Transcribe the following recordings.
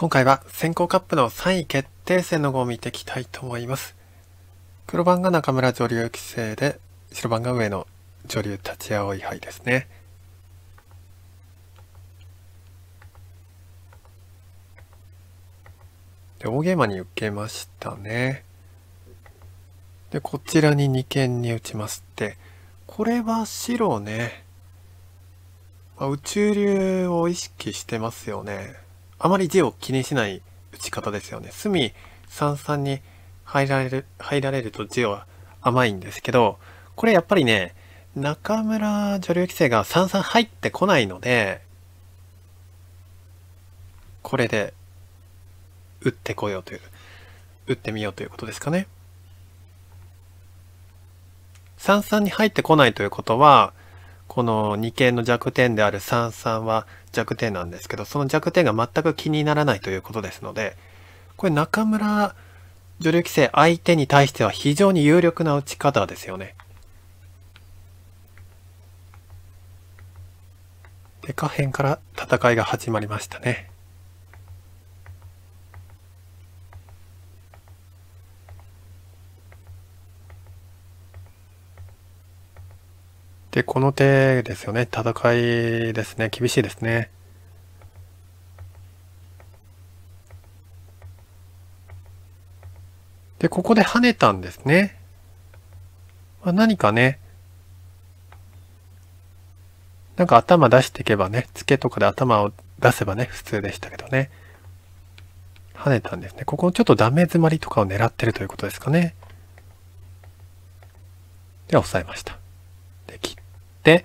今回は先行カップの3位決定戦の後を見ていきたいと思います。黒番が中村女流棋聖で、白番が上野女流立葵杯ですね。で、大ゲーマに受けましたね。で、こちらに二間に打ちまして、これは白ね、まあ、宇宙流を意識してますよね。あまり字を気にしない打ち方ですよね。隅三々に入られる、入られると字は甘いんですけど、これやっぱりね、中村女流棋聖が三々入ってこないので、これで打ってこようという、打ってみようということですかね。三々に入ってこないということは、この二間の弱点である三々は弱点なんですけど、その弱点が全く気にならないということですので、これ中村女流棋聖相手に対しては非常に有力な打ち方ですよね。で、下辺から戦いが始まりましたね。で、この手ですよね。戦いですね。厳しいですね。で、ここで跳ねたんですね。まあ、何かね、なんか頭出していけばね、ツケとかで頭を出せばね、普通でしたけどね。跳ねたんですね。ここちょっとダメ詰まりとかを狙ってるということですかね。では、押さえました。て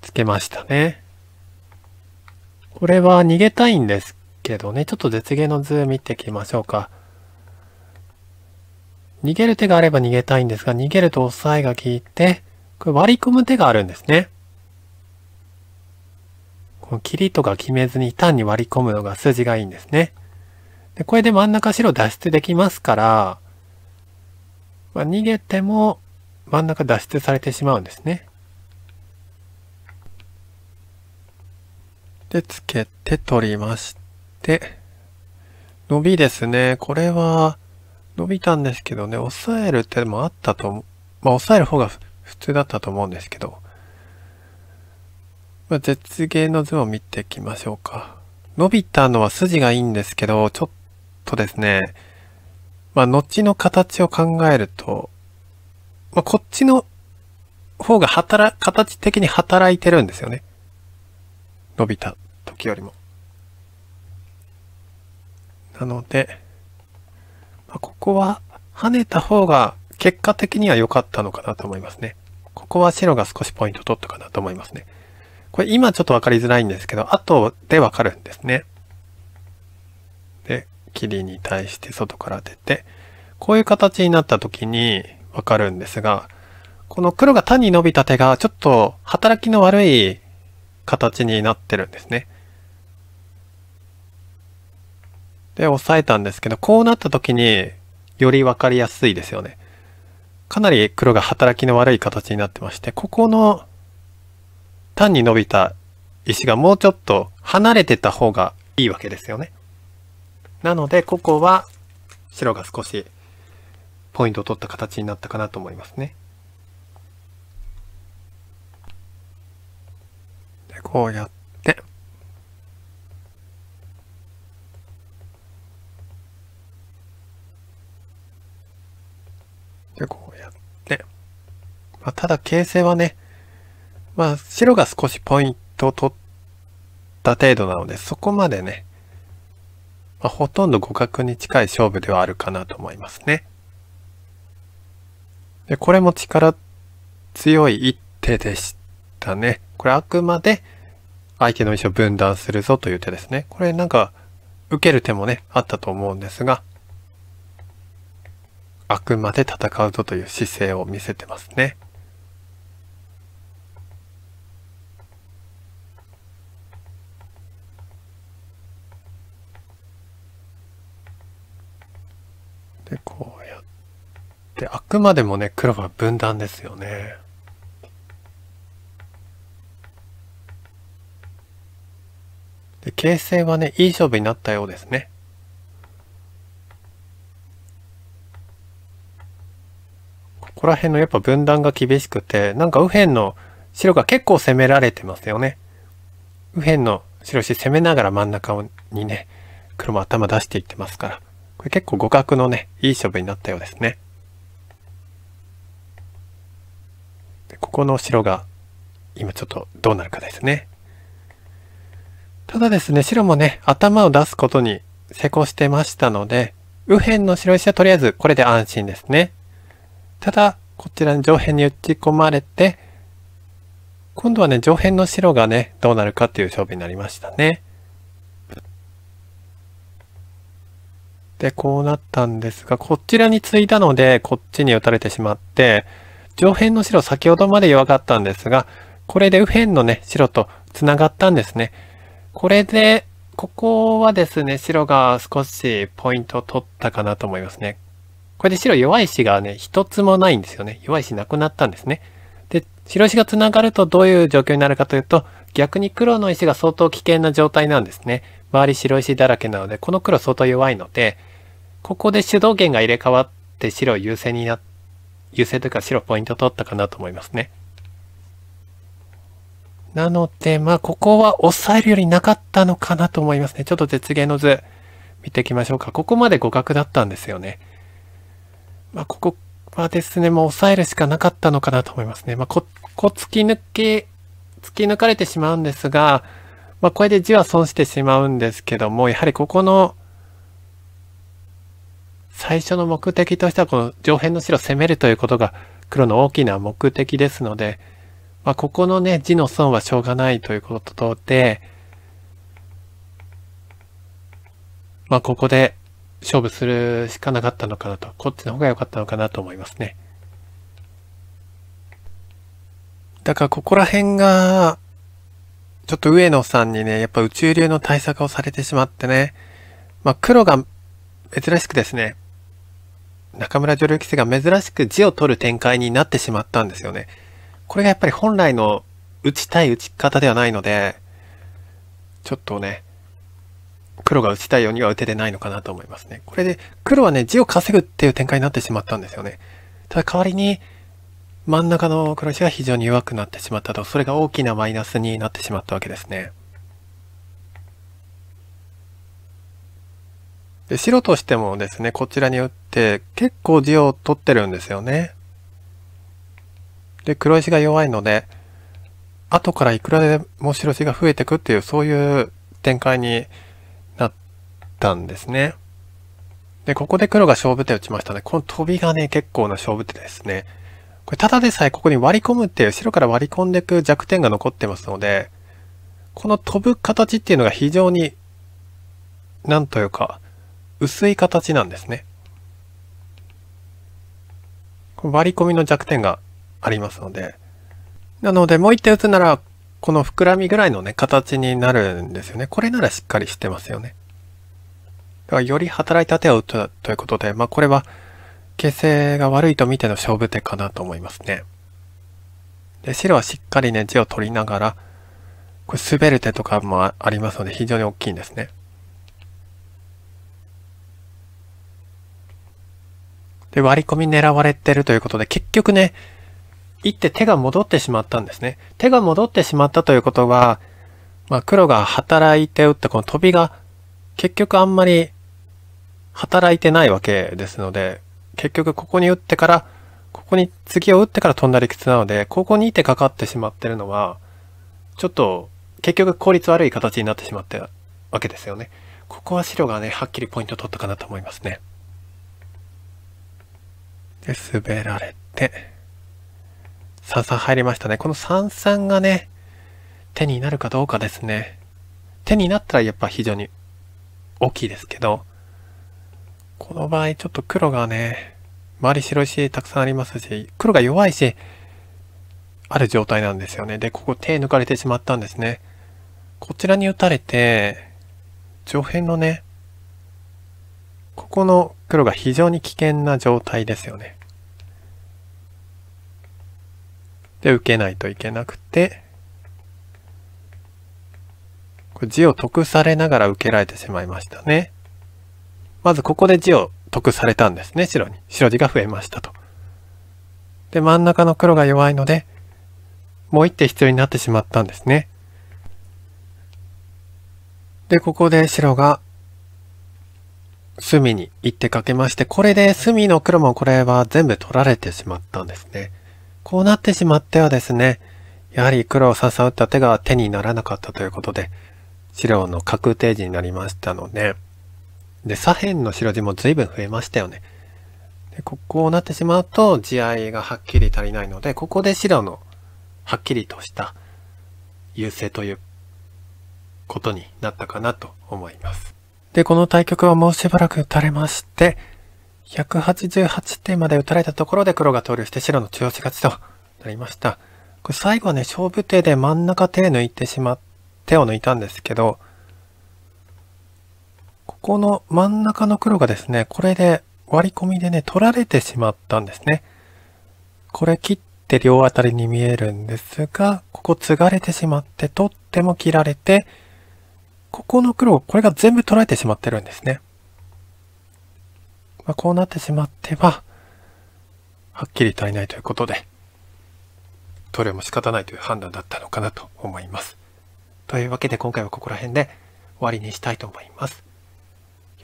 つけましたね。これは逃げたいんですけどね、ちょっと絶芸の図見ていきましょうか。逃げる手があれば逃げたいんですが、逃げると押さえが効いて、これ割り込む手があるんですね。この切りとか決めずに単に割り込むのが筋がいいんですね。で、これで真ん中白脱出できますから、まあ、逃げても真ん中脱出されてしまうんですね。で、つけて取りまして、伸びですね。これは、伸びたんですけどね、抑える手もあったと、まあ、抑える方が普通だったと思うんですけど、まあ、絶芸の図を見ていきましょうか。伸びたのは筋がいいんですけど、ちょっとですね、まあ、後の形を考えると、まあ、こっちの方が働、形的に働いてるんですよね。伸びた。時よりも。なので、まあ、ここは跳ねた方が結果的には良かったのかなと思いますね。ここは白が少しポイント取ったかなと思いますね。これ今ちょっと分かりづらいんですけど、後でわかるんですね。で、霧に対して外から出て、こういう形になった時にわかるんですが、この黒が単に伸びた手がちょっと働きの悪い形になってるんですね。で、押さえたんですけど、こうなった時により分かりやすいですよね。かなり黒が働きの悪い形になってまして、ここの単に伸びた石がもうちょっと離れてた方がいいわけですよね。なので、ここは白が少しポイントを取った形になったかなと思いますね。でこうやっで、こうやって。まあ、ただ形勢はね、まあ、白が少しポイントを取った程度なので、そこまでね、まあ、ほとんど互角に近い勝負ではあるかなと思いますね。で、これも力強い一手でしたね。これあくまで相手の石を分断するぞという手ですね。これなんか受ける手もね、あったと思うんですが、あくまで戦うぞという姿勢を見せてますね。で、こうやって、あくまでもね、黒は分断ですよね。で、形勢はね、いい勝負になったようですね。ここら辺のやっぱ分断が厳しくて、なんか右辺の白が結構攻められてますよね。右辺の白石攻めながら真ん中にね、黒も頭出していってますから。これ結構互角のね、いい勝負になったようですね。でここの白が今ちょっとどうなるかですね。ただですね、白もね、頭を出すことに成功してましたので、右辺の白石はとりあえずこれで安心ですね。ただ、こちらに上辺に打ち込まれて、今度はね、上辺の白がね、どうなるかっていう勝負になりましたね。で、こうなったんですが、こちらについたので、こっちに打たれてしまって、上辺の白先ほどまで弱かったんですが、これで右辺のね、白と繋がったんですね。これで、ここはですね、白が少しポイントを取ったかなと思いますね。これで白弱い石がね、一つもないんですよね。弱い石なくなったんですね。で、白石が繋がるとどういう状況になるかというと、逆に黒の石が相当危険な状態なんですね。周り白石だらけなので、この黒相当弱いので、ここで主導権が入れ替わって白優勢にな、優勢というか白ポイント取ったかなと思いますね。なので、まあ、ここは抑えるよりなかったのかなと思いますね。ちょっと絶芸の図見ていきましょうか。ここまで互角だったんですよね。まあ、ここはですね、もう抑えるしかなかったのかなと思いますね。まあ、こ、こ突き抜け、突き抜かれてしまうんですが、まあ、これで地は損してしまうんですけども、やはりここの、最初の目的としては、この上辺の白を攻めるということが、黒の大きな目的ですので、まあ、ここのね、地の損はしょうがないということで、まあ、ここで勝負するしかなかったのかなと、こっちの方が良かったのかなと思いますね。だからここら辺が、ちょっと上野さんにね、やっぱ宇宙流の対策をされてしまってね、まあ黒が珍しくですね、中村女流棋士が珍しく字を取る展開になってしまったんですよね。これがやっぱり本来の打ちたい打ち方ではないので、ちょっとね、黒が打ちたいようには打ててないのかなと思いますね。これで黒はね、地を稼ぐっていう展開になってしまったんですよね。ただ代わりに真ん中の黒石が非常に弱くなってしまったと、それが大きなマイナスになってしまったわけですね。で白としてもですね、こちらに打って結構地を取ってるんですよね。で、黒石が弱いので、後からいくらでも白石が増えてくっていう、そういう展開にたんですね。で、ここで黒が勝負手を打ちましたね。このトビがね、結構な勝負手ですね。これただでさえここに割り込むっていう、白から割り込んでいく弱点が残ってますので、この飛ぶ形っていうのが非常に、なんというか、薄い形なんですね。割り込みの弱点がありますので。なので、もう一手打つなら、この膨らみぐらいのね、形になるんですよね。これならしっかりしてますよね。だからより働いた手を打ったということで、まあこれは形勢が悪いと見ての勝負手かなと思いますね。で、白はしっかりね、地を取りながら、これ滑る手とかもありますので非常に大きいんですね。で、割り込み狙われてるということで、結局ね、一手手が戻ってしまったんですね。手が戻ってしまったということは、まあ黒が働いて打ったこの飛びが、結局あんまり働いてないわけですので、結局ここに打ってから、ここに次を打ってから飛んだ理屈なので、ここにいてかかってしまってるのは、ちょっと結局効率悪い形になってしまったわけですよね。ここは白がね、はっきりポイント取ったかなと思いますね。で、滑られて、三三入りましたね。この三三がね、手になるかどうかですね。手になったらやっぱ非常に大きいですけど、この場合ちょっと黒がね、周り白石たくさんありますし、黒が弱いし、ある状態なんですよね。で、ここ手抜かれてしまったんですね。こちらに打たれて、上辺のね、ここの黒が非常に危険な状態ですよね。で、受けないといけなくて、これ地を得されながら受けられてしまいましたね。まずここで地を得されたんですね、白に。白地が増えましたと。で、真ん中の黒が弱いので、もう一手必要になってしまったんですね。で、ここで白が隅に一手かけまして、これで隅の黒もこれは全部取られてしまったんですね。こうなってしまってはですね、やはり黒を笹打った手が手にならなかったということで、白の確定時になりましたので、で、左辺の白地も随分増えましたよね。で、ここをなってしまうと地合いがはっきり足りないので、ここで白のはっきりとした優勢ということになったかなと思います。で、この対局はもうしばらく打たれまして、188点まで打たれたところで黒が投了して白の中押し勝ちとなりました。これ最後はね、勝負手で真ん中手抜いてしまって、手を抜いたんですけど、この真ん中の黒がですね、これで割り込みでね、取られてしまったんですね。これ切って両あたりに見えるんですが、ここ継がれてしまって、取っても切られて、ここの黒、これが全部取られてしまってるんですね。まあ、こうなってしまっては、はっきり足りないということで、取れも仕方ないという判断だったのかなと思います。というわけで今回はここら辺で終わりにしたいと思います。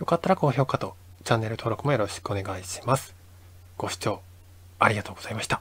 よかったら高評価とチャンネル登録もよろしくお願いします。ご視聴ありがとうございました。